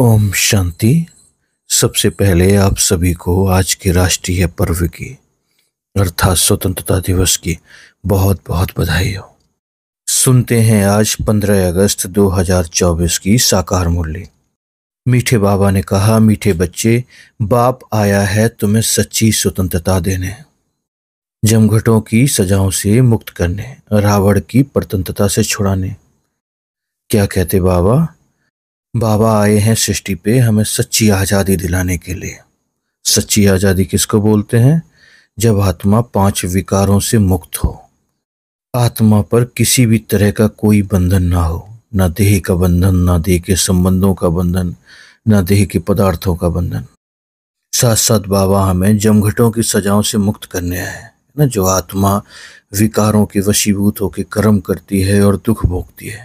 ओम शांति सबसे पहले आप सभी को आज के राष्ट्रीय पर्व की अर्थात स्वतंत्रता दिवस की बहुत बहुत बधाई हो सुनते हैं आज 15 अगस्त 2024 की साकार मूल्य मीठे बाबा ने कहा मीठे बच्चे बाप आया है तुम्हें सच्ची स्वतंत्रता देने जमघटों की सजाओं से मुक्त करने रावण की प्रतंत्रता से छुड़ाने क्या कहते बाबा बाबा आए हैं सृष्टि पे हमें सच्ची आज़ादी दिलाने के लिए सच्ची आज़ादी किसको बोलते हैं जब आत्मा पांच विकारों से मुक्त हो आत्मा पर किसी भी तरह का कोई बंधन ना हो ना देह का बंधन ना देह के संबंधों का बंधन ना देह के पदार्थों का बंधन साथ साथ बाबा हमें जमघटों की सजाओं से मुक्त करने आए ना जो आत्मा विकारों के वशीभूत होकर कर्म करती है और दुख भोगती है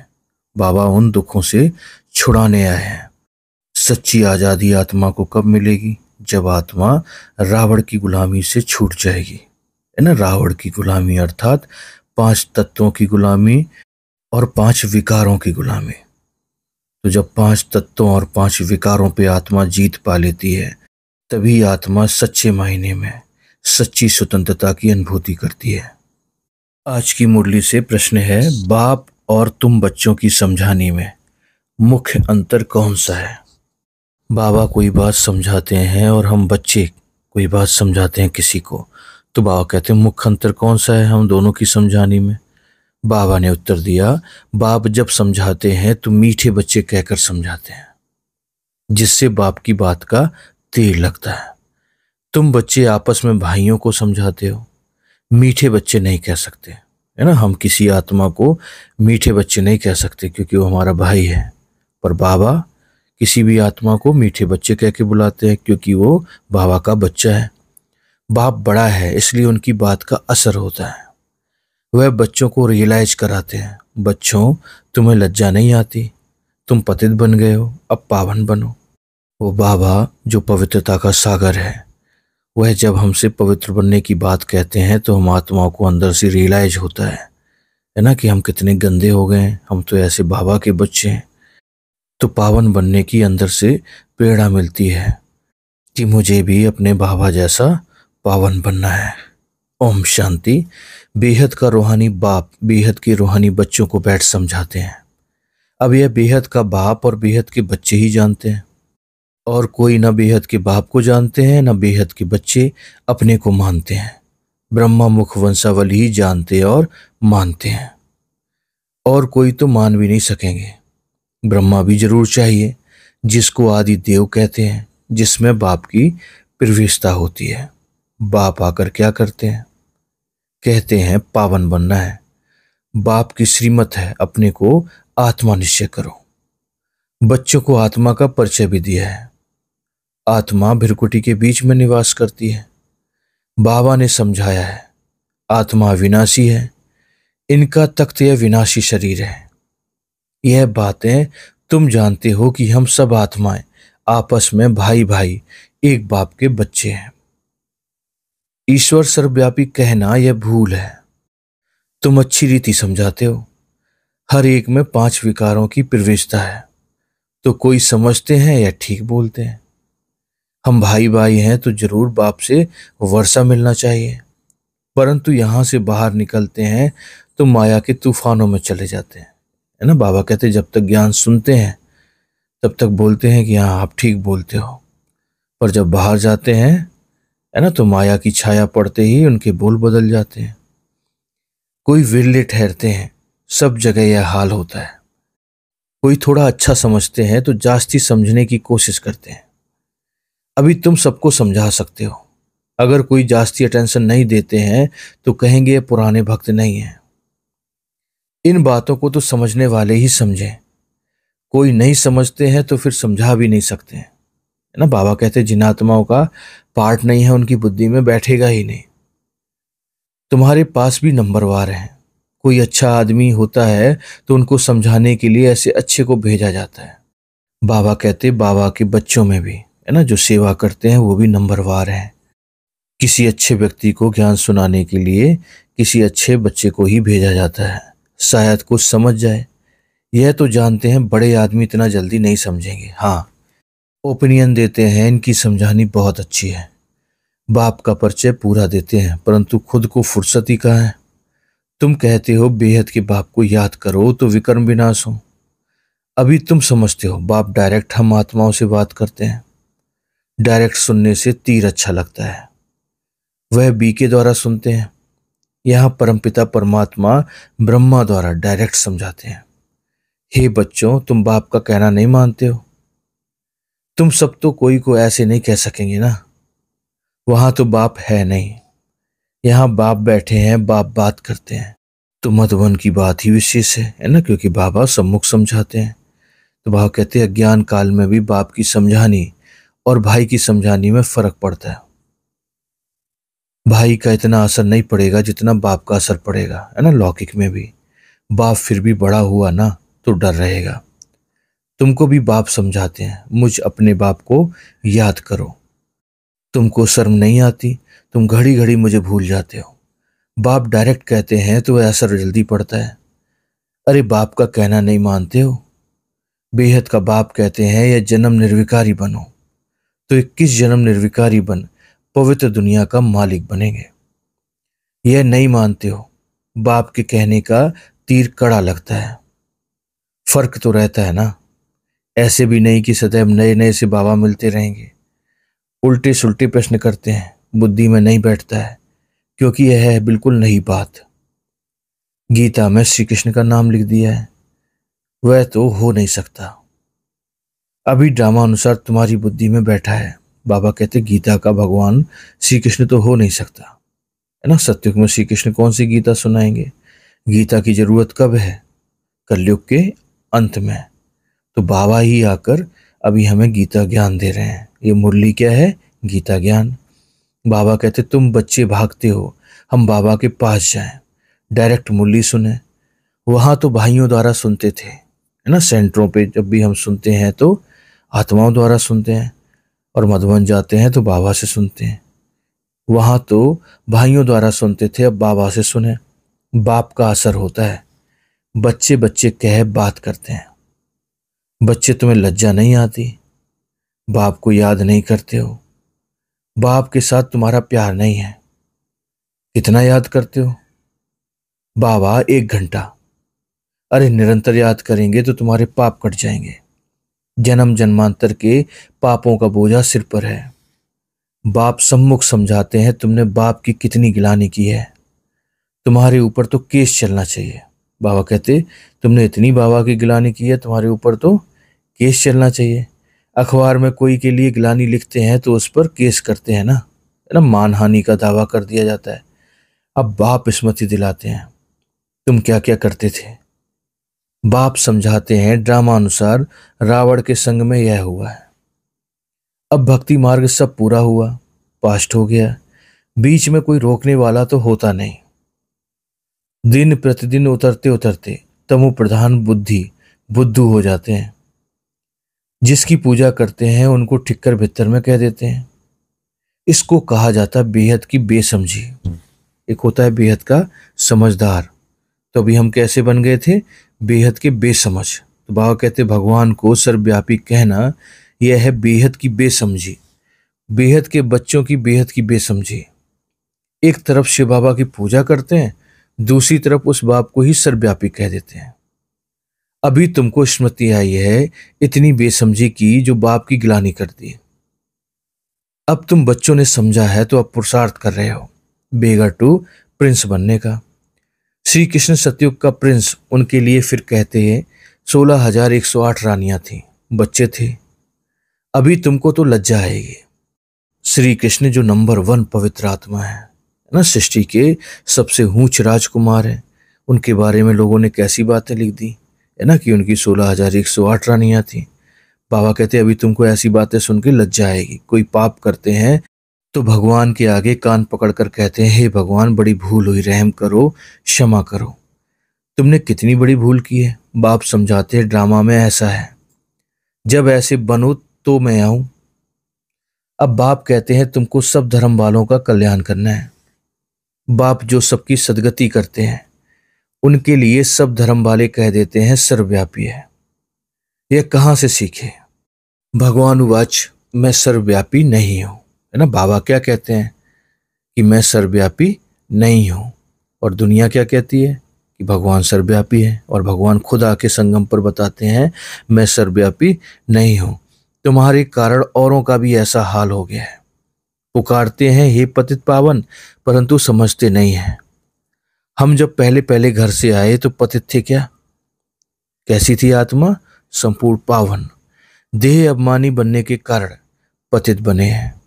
बाबा उन दुखों से छुड़ाने आए हैं सच्ची आज़ादी आत्मा को कब मिलेगी जब आत्मा रावण की गुलामी से छूट जाएगी है ना रावण की गुलामी अर्थात पांच तत्वों की गुलामी और पांच विकारों की गुलामी तो जब पांच तत्वों और पांच विकारों पे आत्मा जीत पा लेती है तभी आत्मा सच्चे मायने में सच्ची स्वतंत्रता की अनुभूति करती है आज की मुरली से प्रश्न है बाप और तुम बच्चों की समझानी में मुख्य अंतर कौन सा है बाबा कोई बात समझाते हैं और हम बच्चे कोई बात समझाते हैं किसी को तो बाबा कहते हैं मुख्य अंतर कौन सा है हम दोनों की समझाने में बाबा ने उत्तर दिया बाप जब समझाते हैं तो मीठे बच्चे कहकर समझाते हैं जिससे बाप की बात का तेल लगता है तुम बच्चे आपस में भाइयों को समझाते हो मीठे बच्चे नहीं कह सकते है ना हम किसी आत्मा को मीठे बच्चे नहीं कह सकते क्योंकि वो हमारा भाई है पर बाबा किसी भी आत्मा को मीठे बच्चे कह के बुलाते हैं क्योंकि वो बाबा का बच्चा है बाप बड़ा है इसलिए उनकी बात का असर होता है वह बच्चों को रियलाइज कराते हैं बच्चों तुम्हें लज्जा नहीं आती तुम पतित बन गए हो अब पावन बनो वो बाबा जो पवित्रता का सागर है वह जब हमसे पवित्र बनने की बात कहते हैं तो हम आत्माओं को अंदर से रियलाइज होता है है ना कि हम कितने गंदे हो गए हैं हम तो ऐसे बाबा के बच्चे हैं तो पावन बनने की अंदर से प्रेरणा मिलती है कि मुझे भी अपने बाबा जैसा पावन बनना है ओम शांति बेहद का रूहानी बाप बेहद के रूहानी बच्चों को बैठ समझाते हैं अब यह बेहद का बाप और बेहद के बच्चे ही जानते हैं और कोई ना बेहद के बाप को जानते हैं ना बेहद के बच्चे अपने को मानते हैं ब्रह्मा मुख वंशावल ही जानते और मानते हैं और कोई तो मान भी नहीं सकेंगे ब्रह्मा भी जरूर चाहिए जिसको आदि देव कहते हैं जिसमें बाप की प्रवेशता होती है बाप आकर क्या करते हैं कहते हैं पावन बनना है बाप की श्रीमत है अपने को आत्मा निश्चय करो बच्चों को आत्मा का परिचय भी दिया है आत्मा भिरकुटी के बीच में निवास करती है बाबा ने समझाया है आत्मा विनाशी है इनका तख्त यह विनाशी शरीर है यह बातें तुम जानते हो कि हम सब आत्माएं आपस में भाई भाई एक बाप के बच्चे हैं ईश्वर सर्वव्यापी कहना यह भूल है तुम अच्छी रीति समझाते हो हर एक में पांच विकारों की प्रवेशता है तो कोई समझते हैं या ठीक बोलते हैं हम भाई भाई हैं तो जरूर बाप से वर्षा मिलना चाहिए परंतु यहां से बाहर निकलते हैं तो माया के तूफानों में चले जाते हैं है ना बाबा कहते जब तक ज्ञान सुनते हैं तब तक बोलते हैं कि हाँ आप ठीक बोलते हो पर जब बाहर जाते हैं है ना तो माया की छाया पड़ते ही उनके बोल बदल जाते हैं कोई विरले ठहरते हैं सब जगह यह हाल होता है कोई थोड़ा अच्छा समझते हैं तो जास्ती समझने की कोशिश करते हैं अभी तुम सबको समझा सकते हो अगर कोई जास्ती अटेंशन नहीं देते हैं तो कहेंगे पुराने भक्त नहीं हैं इन बातों को तो समझने वाले ही समझें कोई नहीं समझते हैं तो फिर समझा भी नहीं सकते हैं ना बाबा कहते जिन आत्माओं का पार्ट नहीं है उनकी बुद्धि में बैठेगा ही नहीं तुम्हारे पास भी नंबरवार हैं कोई अच्छा आदमी होता है तो उनको समझाने के लिए ऐसे अच्छे को भेजा जाता है बाबा कहते बाबा के बच्चों में भी है ना जो सेवा करते हैं वो भी नंबरवार हैं किसी अच्छे व्यक्ति को ज्ञान सुनाने के लिए किसी अच्छे बच्चे को ही भेजा जाता है शायद कुछ समझ जाए यह तो जानते हैं बड़े आदमी इतना जल्दी नहीं समझेंगे हाँ ओपिनियन देते हैं इनकी समझानी बहुत अच्छी है बाप का परिचय पूरा देते हैं परंतु खुद को फुर्सत ही कहा है तुम कहते हो बेहद के बाप को याद करो तो विक्रम विनाश हो अभी तुम समझते हो बाप डायरेक्ट हम आत्माओं से बात करते हैं डायरेक्ट सुनने से तीर अच्छा लगता है वह बी के द्वारा सुनते हैं यहाँ परमपिता परमात्मा ब्रह्मा द्वारा डायरेक्ट समझाते हैं हे बच्चों तुम बाप का कहना नहीं मानते हो तुम सब तो कोई को ऐसे नहीं कह सकेंगे ना वहां तो बाप है नहीं यहाँ बाप बैठे हैं बाप बात करते हैं तो मधुबन की बात ही विशेष है है ना क्योंकि बाबा सम्मुख समझाते हैं तो बाबा कहते हैं अज्ञान काल में भी बाप की समझानी और भाई की समझानी में फर्क पड़ता है भाई का इतना असर नहीं पड़ेगा जितना बाप का असर पड़ेगा है ना लौकिक में भी बाप फिर भी बड़ा हुआ ना तो डर रहेगा तुमको भी बाप समझाते हैं मुझ अपने बाप को याद करो तुमको शर्म नहीं आती तुम घड़ी घड़ी मुझे भूल जाते हो बाप डायरेक्ट कहते हैं तो वह असर जल्दी पड़ता है अरे बाप का कहना नहीं मानते हो बेहद का बाप कहते हैं यह जन्म निर्विकारी बनो तो इक्कीस जन्म निर्विकारी बन पवित्र दुनिया का मालिक बनेंगे यह नहीं मानते हो बाप के कहने का तीर कड़ा लगता है फर्क तो रहता है ना ऐसे भी नहीं कि सदैव नए नए से बाबा मिलते रहेंगे उल्टे सुलटे प्रश्न करते हैं बुद्धि में नहीं बैठता है क्योंकि यह है बिल्कुल नई बात गीता में श्री कृष्ण का नाम लिख दिया है वह तो हो नहीं सकता अभी ड्रामा अनुसार तुम्हारी बुद्धि में बैठा है बाबा कहते गीता का भगवान श्री कृष्ण तो हो नहीं सकता है ना सत्युग में श्री कृष्ण कौन सी गीता सुनाएंगे गीता की जरूरत कब है कलयुग के अंत में तो बाबा ही आकर अभी हमें गीता ज्ञान दे रहे हैं ये मुरली क्या है गीता ज्ञान बाबा कहते तुम बच्चे भागते हो हम बाबा के पास जाएं डायरेक्ट मुरली सुने वहाँ तो भाइयों द्वारा सुनते थे है ना सेंटरों पे जब भी हम सुनते हैं तो आत्माओं द्वारा सुनते हैं और मधुबन जाते हैं तो बाबा से सुनते हैं वहाँ तो भाइयों द्वारा सुनते थे अब बाबा से सुने बाप का असर होता है बच्चे बच्चे कह बात करते हैं बच्चे तुम्हें लज्जा नहीं आती बाप को याद नहीं करते हो बाप के साथ तुम्हारा प्यार नहीं है कितना याद करते हो बाबा एक घंटा अरे निरंतर याद करेंगे तो तुम्हारे पाप कट जाएंगे जन्म जन्मांतर के पापों का बोझा सिर पर है बाप सम्मुख समझाते हैं तुमने बाप की कितनी गिलानी की है तुम्हारे ऊपर तो केस चलना चाहिए बाबा कहते तुमने इतनी बाबा की गिलानी की है तुम्हारे ऊपर तो केस चलना चाहिए अखबार में कोई के लिए गिलानी लिखते हैं तो उस पर केस करते हैं ना है ना मानहानि का दावा कर दिया जाता है अब बाप स्मृति दिलाते हैं तुम क्या क्या करते थे बाप समझाते हैं ड्रामा अनुसार रावण के संग में यह हुआ है अब भक्ति मार्ग सब पूरा हुआ पास्ट हो गया बीच में कोई रोकने वाला तो होता नहीं दिन प्रतिदिन उतरते उतरते तमु प्रधान बुद्धि बुद्धू हो जाते हैं जिसकी पूजा करते हैं उनको ठिक्कर भितर में कह देते हैं इसको कहा जाता बेहद की बेसमझी एक होता है बेहद का समझदार तो अभी हम कैसे बन गए थे बेहद के बेसमझ तो बाबा कहते भगवान को सर्वव्यापी कहना यह है बेहद की बेसमझी बेहद के बच्चों की बेहद की बेसमझी एक तरफ शिव बाबा की पूजा करते हैं दूसरी तरफ उस बाप को ही सर्वव्यापी कह देते हैं अभी तुमको स्मृति आई है इतनी बेसमझी की जो बाप की गिलानी कर दी अब तुम बच्चों ने समझा है तो अब पुरुषार्थ कर रहे हो बेगर टू प्रिंस बनने का श्री कृष्ण सतयुग का प्रिंस उनके लिए फिर कहते हैं सोलह हजार एक सौ आठ रानियां थीं बच्चे थे अभी तुमको तो लज्जा आएगी श्री कृष्ण जो नंबर वन पवित्र आत्मा है ना सृष्टि के सबसे ऊंच राजकुमार हैं उनके बारे में लोगों ने कैसी बातें लिख दी है ना कि उनकी सोलह हजार एक सौ आठ रानियाँ थीं बाबा कहते अभी तुमको ऐसी बातें सुन के लज्जा आएगी कोई पाप करते हैं तो भगवान के आगे कान पकड़कर कहते हैं हे भगवान बड़ी भूल हुई रहम करो क्षमा करो तुमने कितनी बड़ी भूल की है बाप समझाते हैं ड्रामा में ऐसा है जब ऐसे बनो तो मैं आऊं अब बाप कहते हैं तुमको सब धर्म वालों का कल्याण करना है बाप जो सबकी सदगति करते हैं उनके लिए सब धर्म वाले कह देते हैं सर्वव्यापी है यह कहाँ से सीखे भगवान उवाच मैं सर्वव्यापी नहीं हूं है ना बाबा क्या कहते हैं कि मैं सर्वव्यापी नहीं हूँ और दुनिया क्या कहती है कि भगवान सर्वव्यापी है और भगवान खुद आके संगम पर बताते हैं मैं सर्वव्यापी नहीं हूँ तुम्हारे कारण औरों का भी ऐसा हाल हो गया है पुकारते हैं हे पतित पावन परंतु समझते नहीं हैं हम जब पहले पहले घर से आए तो पतित थे क्या कैसी थी आत्मा संपूर्ण पावन देह अभिमानी बनने के कारण पतित बने हैं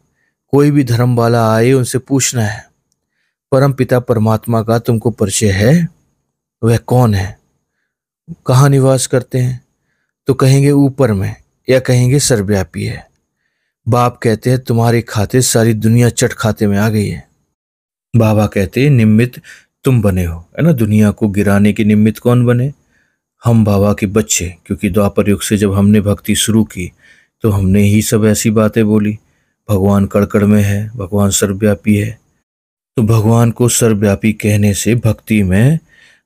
कोई भी धर्म वाला आए उनसे पूछना है परम पिता परमात्मा का तुमको परिचय है वह कौन है कहाँ निवास करते हैं तो कहेंगे ऊपर में या कहेंगे सर्वव्यापी है बाप कहते हैं तुम्हारे खाते सारी दुनिया चट खाते में आ गई है बाबा कहते हैं निमित्त तुम बने हो है ना दुनिया को गिराने के निमित्त कौन बने हम बाबा के बच्चे क्योंकि द्वापर युग से जब हमने भक्ति शुरू की तो हमने ही सब ऐसी बातें बोली भगवान कड़कड़ में है भगवान सर्वव्यापी है तो भगवान को सर्वव्यापी कहने से भक्ति में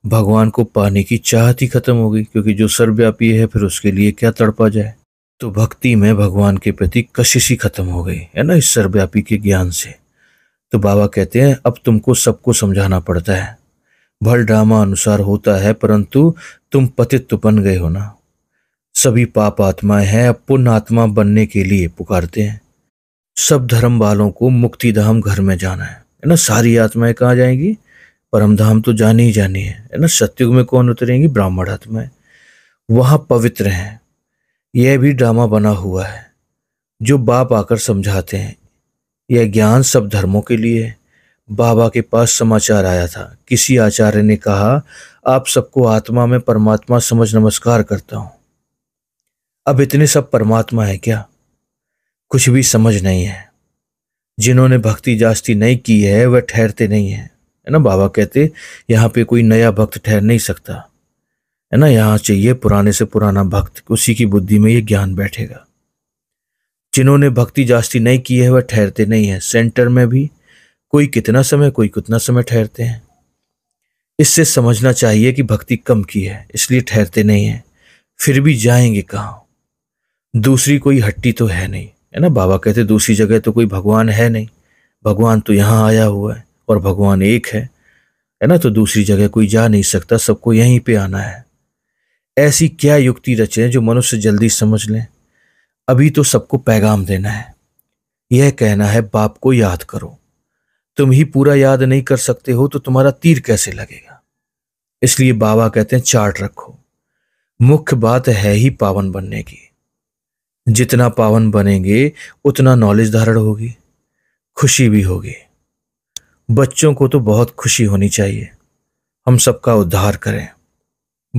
भगवान को पाने की चाहत ही खत्म हो गई क्योंकि जो सर्वव्यापी है फिर उसके लिए क्या तड़पा जाए तो भक्ति में भगवान के प्रति कशिश ही खत्म हो गई है ना इस सर्वव्यापी के ज्ञान से तो बाबा कहते हैं अब तुमको सबको समझाना पड़ता है भल ड्रामा अनुसार होता है परंतु तुम पतित तो बन गए हो ना सभी पाप आत्माएं हैं अब पुण्य आत्मा बनने के लिए पुकारते हैं सब धर्म वालों को मुक्ति धाम घर में जाना है है ना सारी आत्माएं कहाँ जाएंगी परम धाम तो जानी ही जानी है है ना सत्युग में कौन उतरेंगी ब्राह्मण आत्माएं वहाँ पवित्र हैं यह भी ड्रामा बना हुआ है जो बाप आकर समझाते हैं यह ज्ञान सब धर्मों के लिए है बाबा के पास समाचार आया था किसी आचार्य ने कहा आप सबको आत्मा में परमात्मा समझ नमस्कार करता हूं अब इतने सब परमात्मा है क्या कुछ भी समझ नहीं है जिन्होंने भक्ति जास्ती नहीं की है वह ठहरते नहीं है है ना बाबा कहते यहाँ पे कोई नया भक्त ठहर नहीं सकता है ना यहाँ चाहिए पुराने से पुराना भक्त उसी की बुद्धि में ये ज्ञान बैठेगा जिन्होंने भक्ति जास्ती नहीं की है वह ठहरते नहीं है सेंटर में भी कोई कितना समय कोई कितना समय ठहरते हैं इससे समझना चाहिए कि भक्ति कम की है इसलिए ठहरते नहीं हैं फिर भी जाएंगे कहाँ दूसरी कोई हट्टी तो है नहीं है ना बाबा कहते दूसरी जगह तो कोई भगवान है नहीं भगवान तो यहाँ आया हुआ है और भगवान एक है है ना तो दूसरी जगह कोई जा नहीं सकता सबको यहीं पे आना है ऐसी क्या युक्ति रचे जो मनुष्य जल्दी समझ लें अभी तो सबको पैगाम देना है यह कहना है बाप को याद करो तुम ही पूरा याद नहीं कर सकते हो तो तुम्हारा तीर कैसे लगेगा इसलिए बाबा कहते हैं चार्ट रखो मुख्य बात है ही पावन बनने की जितना पावन बनेंगे उतना नॉलेज धारण होगी खुशी भी होगी बच्चों को तो बहुत खुशी होनी चाहिए हम सबका उद्धार करें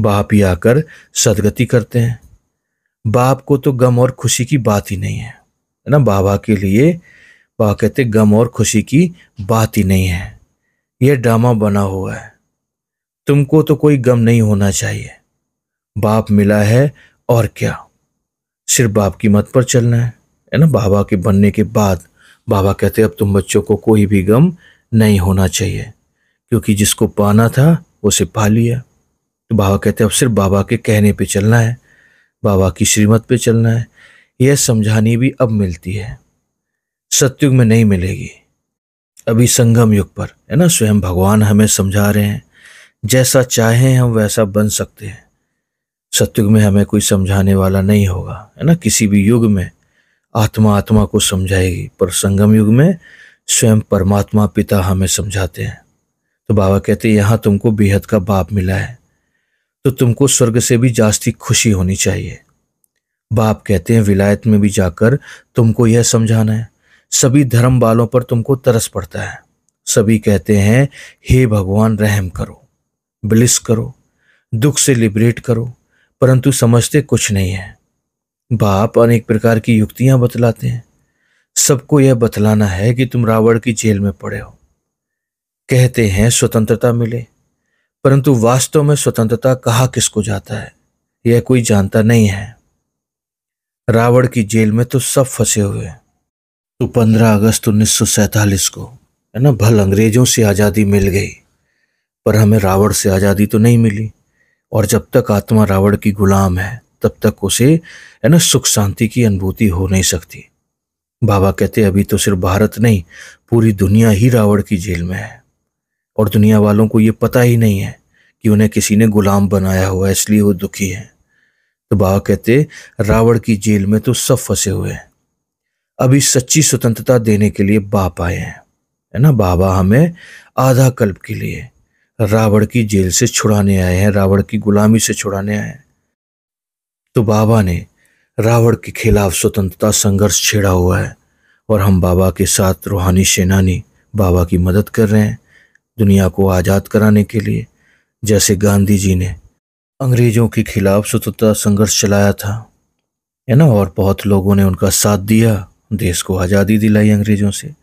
बाप ही आकर सदगति करते हैं बाप को तो गम और खुशी की बात ही नहीं है ना बाबा के लिए बा कहते गम और खुशी की बात ही नहीं है यह ड्रामा बना हुआ है तुमको तो कोई गम नहीं होना चाहिए बाप मिला है और क्या सिर्फ बाप की मत पर चलना है है ना बाबा के बनने के बाद बाबा कहते अब तुम बच्चों को कोई भी गम नहीं होना चाहिए क्योंकि जिसको पाना था उसे पा लिया तो बाबा कहते अब सिर्फ बाबा के कहने पे चलना है बाबा की श्रीमत पे चलना है यह समझानी भी अब मिलती है सत्युग में नहीं मिलेगी अभी संगम युग पर है ना स्वयं भगवान हमें समझा रहे हैं जैसा चाहें हम वैसा बन सकते हैं सत्युग में हमें कोई समझाने वाला नहीं होगा है ना किसी भी युग में आत्मा आत्मा को समझाएगी पर संगम युग में स्वयं परमात्मा पिता हमें समझाते हैं तो बाबा कहते हैं यहाँ तुमको बेहद का बाप मिला है तो तुमको स्वर्ग से भी जास्ती खुशी होनी चाहिए बाप कहते हैं विलायत में भी जाकर तुमको यह समझाना है सभी धर्म बालों पर तुमको तरस पड़ता है सभी कहते हैं हे भगवान रहम करो ब्लिस करो दुख से लिबरेट करो परंतु समझते कुछ नहीं है बाप अनेक प्रकार की युक्तियां बतलाते हैं सबको यह बतलाना है कि तुम रावण की जेल में पड़े हो कहते हैं स्वतंत्रता मिले परंतु वास्तव में स्वतंत्रता कहा किसको जाता है यह कोई जानता नहीं है रावण की जेल में तो सब फंसे हुए हैं तो 15 अगस्त उन्नीस को है ना भल अंग्रेजों से आज़ादी मिल गई पर हमें रावण से आज़ादी तो नहीं मिली और जब तक आत्मा रावण की गुलाम है तब तक उसे है ना सुख शांति की अनुभूति हो नहीं सकती बाबा कहते अभी तो सिर्फ भारत नहीं पूरी दुनिया ही रावण की जेल में है और दुनिया वालों को ये पता ही नहीं है कि उन्हें किसी ने गुलाम बनाया हुआ है इसलिए वो दुखी है तो बाबा कहते रावण की जेल में तो सब फंसे हुए हैं अभी सच्ची स्वतंत्रता देने के लिए बाप आए हैं है ना बाबा हमें आधा कल्प के लिए रावण की जेल से छुड़ाने आए हैं रावण की गुलामी से छुड़ाने आए हैं तो बाबा ने रावण के खिलाफ स्वतंत्रता संघर्ष छेड़ा हुआ है और हम बाबा के साथ रूहानी सेनानी बाबा की मदद कर रहे हैं दुनिया को आज़ाद कराने के लिए जैसे गांधी जी ने अंग्रेज़ों के खिलाफ स्वतंत्रता संघर्ष चलाया था है ना और बहुत लोगों ने उनका साथ दिया देश को आज़ादी दिलाई अंग्रेज़ों से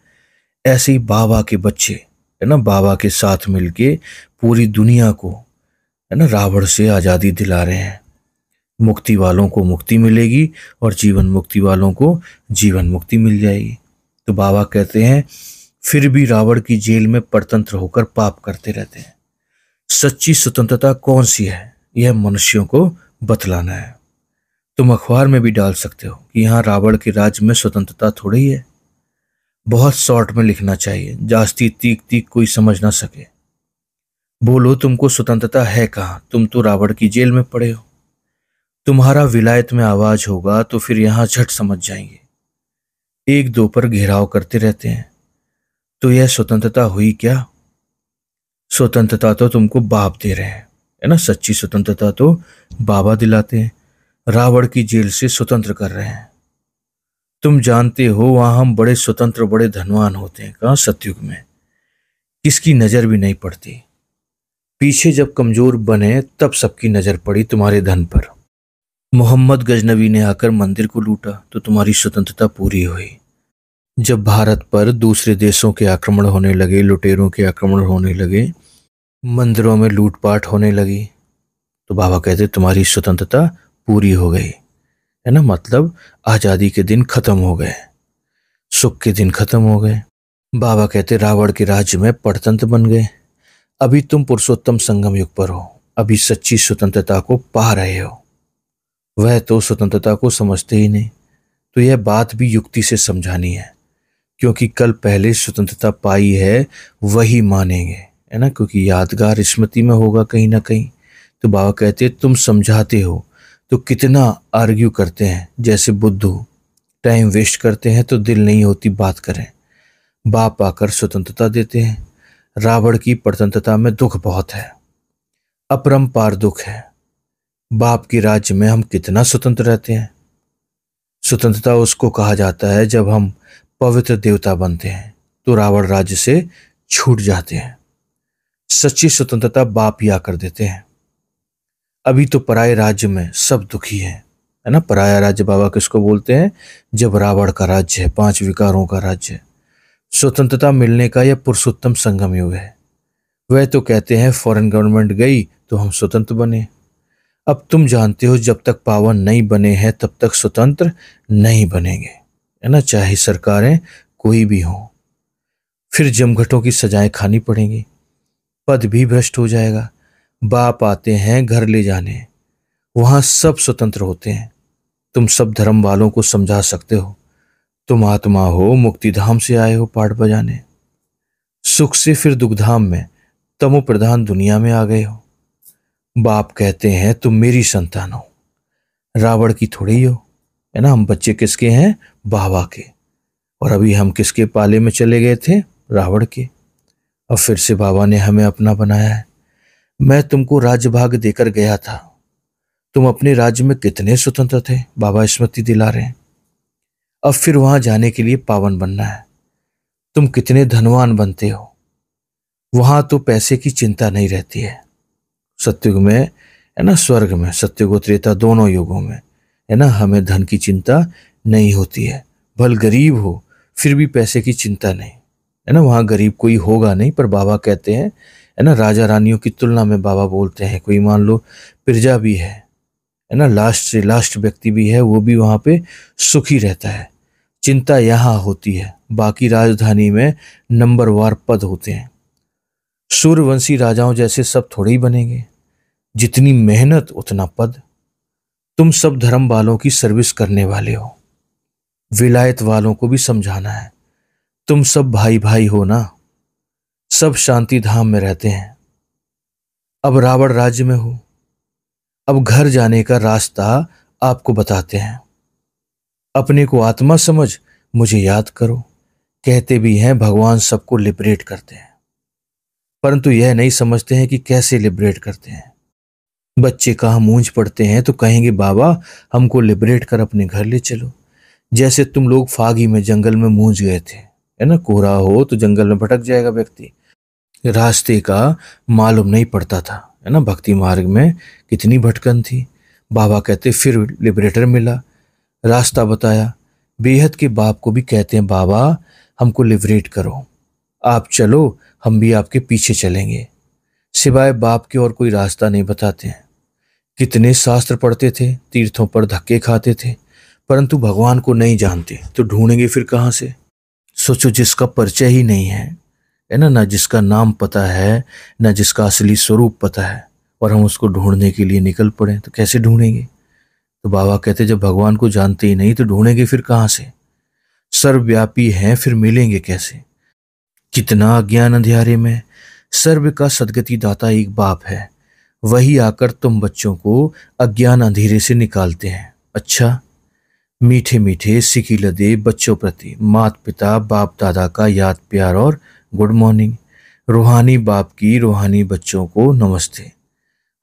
ऐसे ही बाबा के बच्चे है ना बाबा के साथ मिलके पूरी दुनिया को है ना रावण से आज़ादी दिला रहे हैं मुक्ति वालों को मुक्ति मिलेगी और जीवन मुक्ति वालों को जीवन मुक्ति मिल जाएगी तो बाबा कहते हैं फिर भी रावण की जेल में परतंत्र होकर पाप करते रहते हैं सच्ची स्वतंत्रता कौन सी है यह मनुष्यों को बतलाना है तुम अखबार में भी डाल सकते हो कि यहाँ रावण के राज्य में स्वतंत्रता थोड़ी है बहुत शॉर्ट में लिखना चाहिए जास्ती तीक तीक कोई समझ ना सके बोलो तुमको स्वतंत्रता है कहाँ तुम तो रावण की जेल में पड़े हो तुम्हारा विलायत में आवाज होगा तो फिर यहाँ झट समझ जाएंगे एक दो पर घेराव करते रहते हैं तो यह स्वतंत्रता हुई क्या स्वतंत्रता तो तुमको बाप दे रहे हैं है ना सच्ची स्वतंत्रता तो बाबा दिलाते हैं रावण की जेल से स्वतंत्र कर रहे हैं तुम जानते हो वहां हम बड़े स्वतंत्र बड़े धनवान होते हैं कहाँ सतयुग में किसकी नज़र भी नहीं पड़ती पीछे जब कमज़ोर बने तब सबकी नज़र पड़ी तुम्हारे धन पर मोहम्मद गजनवी ने आकर मंदिर को लूटा तो तुम्हारी स्वतंत्रता पूरी हुई जब भारत पर दूसरे देशों के आक्रमण होने लगे लुटेरों के आक्रमण होने लगे मंदिरों में लूटपाट होने लगी तो बाबा कहते तुम्हारी स्वतंत्रता पूरी हो गई है ना मतलब आज़ादी के दिन खत्म हो गए सुख के दिन खत्म हो गए बाबा कहते रावण के राज्य में परतंत्र बन गए अभी तुम पुरुषोत्तम संगम युग पर हो अभी सच्ची स्वतंत्रता को पा रहे हो वह तो स्वतंत्रता को समझते ही नहीं तो यह बात भी युक्ति से समझानी है क्योंकि कल पहले स्वतंत्रता पाई है वही मानेंगे है ना क्योंकि यादगार स्मृति में होगा कहीं ना कहीं तो बाबा कहते तुम समझाते हो तो कितना आर्ग्यू करते हैं जैसे बुद्धू टाइम वेस्ट करते हैं तो दिल नहीं होती बात करें बाप आकर स्वतंत्रता देते हैं रावण की प्रतंत्रता में दुख बहुत है अपरम्पार दुख है बाप के राज्य में हम कितना स्वतंत्र रहते हैं स्वतंत्रता उसको कहा जाता है जब हम पवित्र देवता बनते हैं तो रावण राज्य से छूट जाते हैं सच्ची स्वतंत्रता बाप ही आकर देते हैं अभी तो पराये राज्य में सब दुखी हैं है ना पराया राज्य बाबा किसको बोलते हैं जब रावण का राज्य है पांच विकारों का राज्य है स्वतंत्रता मिलने का यह पुरुषोत्तम संगम युग है वह तो कहते हैं फॉरेन गवर्नमेंट गई तो हम स्वतंत्र बने अब तुम जानते हो जब तक पावन नहीं बने हैं तब तक स्वतंत्र नहीं बनेंगे है ना चाहे सरकारें कोई भी हों फिर जमघटों की सजाएं खानी पड़ेंगी पद भी भ्रष्ट हो जाएगा बाप आते हैं घर ले जाने वहां सब स्वतंत्र होते हैं तुम सब धर्म वालों को समझा सकते हो तुम आत्मा हो मुक्तिधाम से आए हो पाठ बजाने सुख से फिर दुखधाम में तमो प्रधान दुनिया में आ गए हो बाप कहते हैं तुम मेरी संतान हो रावण की थोड़ी हो है ना हम बच्चे किसके हैं बाबा के और अभी हम किसके पाले में चले गए थे रावण के और फिर से बाबा ने हमें अपना बनाया है मैं तुमको राजभाग देकर गया था तुम अपने राज्य में कितने स्वतंत्र थे बाबा स्मृति दिला रहे अब फिर वहां जाने के लिए पावन बनना है तुम कितने धनवान बनते हो वहां तो पैसे की चिंता नहीं रहती है सत्युग में है ना स्वर्ग में सत्युग त्रेता दोनों युगों में है ना हमें धन की चिंता नहीं होती है भल गरीब हो फिर भी पैसे की चिंता नहीं है ना वहां गरीब कोई होगा नहीं पर बाबा कहते हैं है ना राजा रानियों की तुलना में बाबा बोलते हैं कोई मान लो प्रजा भी है है ना लास्ट से लास्ट व्यक्ति भी है वो भी वहाँ पे सुखी रहता है चिंता यहाँ होती है बाकी राजधानी में नंबर वार पद होते हैं सूर्यवंशी राजाओं जैसे सब थोड़े ही बनेंगे जितनी मेहनत उतना पद तुम सब धर्म वालों की सर्विस करने वाले हो विलायत वालों को भी समझाना है तुम सब भाई भाई हो ना सब शांति धाम में रहते हैं अब रावण राज्य में हो अब घर जाने का रास्ता आपको बताते हैं अपने को आत्मा समझ मुझे याद करो कहते भी हैं भगवान सबको लिबरेट करते हैं परंतु यह नहीं समझते हैं कि कैसे लिबरेट करते हैं बच्चे कहाँ मूंझ पड़ते हैं तो कहेंगे बाबा हमको लिबरेट कर अपने घर ले चलो जैसे तुम लोग फागी में जंगल में मूंझ गए थे है ना कोहरा हो तो जंगल में भटक जाएगा व्यक्ति रास्ते का मालूम नहीं पड़ता था है ना भक्ति मार्ग में कितनी भटकन थी बाबा कहते फिर लिबरेटर मिला रास्ता बताया बेहद के बाप को भी कहते हैं बाबा हमको लिबरेट करो आप चलो हम भी आपके पीछे चलेंगे सिवाय बाप के और कोई रास्ता नहीं बताते हैं कितने शास्त्र पढ़ते थे तीर्थों पर धक्के खाते थे परंतु भगवान को नहीं जानते तो ढूंढेंगे फिर कहाँ से सोचो जिसका परिचय ही नहीं है है ना ना जिसका नाम पता है ना जिसका असली स्वरूप पता है और हम उसको ढूंढने के लिए निकल पड़े तो कैसे ढूंढेंगे तो बाबा कहते जब भगवान को जानते ही नहीं तो ढूंढेंगे फिर कहाँ से सर्वव्यापी हैं फिर मिलेंगे कैसे कितना अज्ञान अंधियारे में सर्व का सदगति दाता एक बाप है वही आकर तुम बच्चों को अज्ञान अंधेरे से निकालते हैं अच्छा मीठे मीठे सिकी लदे बच्चों प्रति मात पिता बाप दादा का याद प्यार और गुड मॉर्निंग रूहानी बाप की रूहानी बच्चों को नमस्ते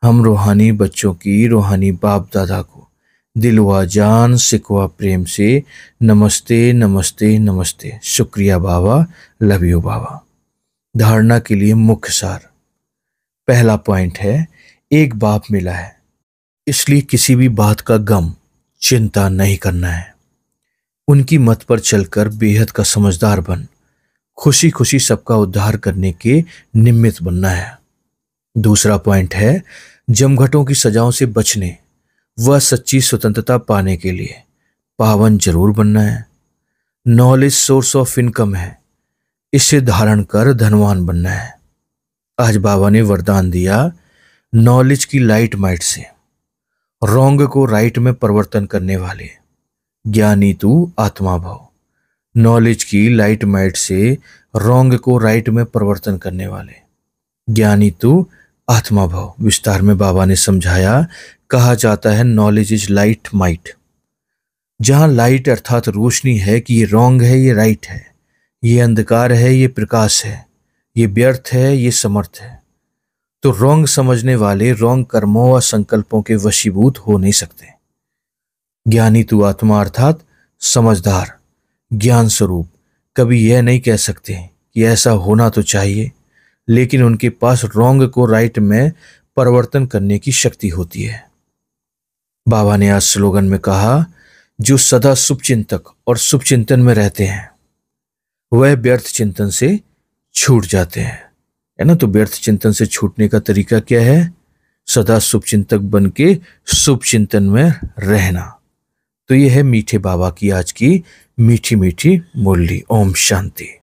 हम रूहानी बच्चों की रूहानी बाप दादा को दिलवा जान सिकवा प्रेम से नमस्ते नमस्ते नमस्ते शुक्रिया बाबा लव यू बाबा धारणा के लिए मुख्य सार पहला पॉइंट है एक बाप मिला है इसलिए किसी भी बात का गम चिंता नहीं करना है उनकी मत पर चलकर बेहद का समझदार बन खुशी खुशी सबका उद्धार करने के निमित्त बनना है दूसरा पॉइंट है जमघटों की सजाओं से बचने व सच्ची स्वतंत्रता पाने के लिए पावन जरूर बनना है नॉलेज सोर्स ऑफ इनकम है इसे धारण कर धनवान बनना है आज बाबा ने वरदान दिया नॉलेज की लाइट माइट से रोंग को राइट में परिवर्तन करने वाले ज्ञानी तू आत्मा भाव नॉलेज की लाइट माइट से रोंग को राइट में परिवर्तन करने वाले ज्ञानी तू आत्मा भाव विस्तार में बाबा ने समझाया कहा जाता है नॉलेज इज लाइट माइट जहां लाइट अर्थात रोशनी है कि ये रोंग है ये राइट है ये अंधकार है ये प्रकाश है ये व्यर्थ है ये समर्थ है तो रोंग समझने वाले रोंग कर्मों व संकल्पों के वशीभूत हो नहीं सकते ज्ञानी तू आत्मा अर्थात समझदार ज्ञान स्वरूप कभी यह नहीं कह सकते कि ऐसा होना तो चाहिए लेकिन उनके पास रॉन्ग को राइट में परिवर्तन करने की शक्ति होती है बाबा ने आज स्लोगन में कहा जो सदा चिंतक और चिंतन में रहते हैं वह व्यर्थ चिंतन से छूट जाते हैं है ना तो व्यर्थ चिंतन से छूटने का तरीका क्या है सदा चिंतक बन के शुभ चिंतन में रहना तो यह है मीठे बाबा की आज की मीठी मीठी मुरली ओम शांति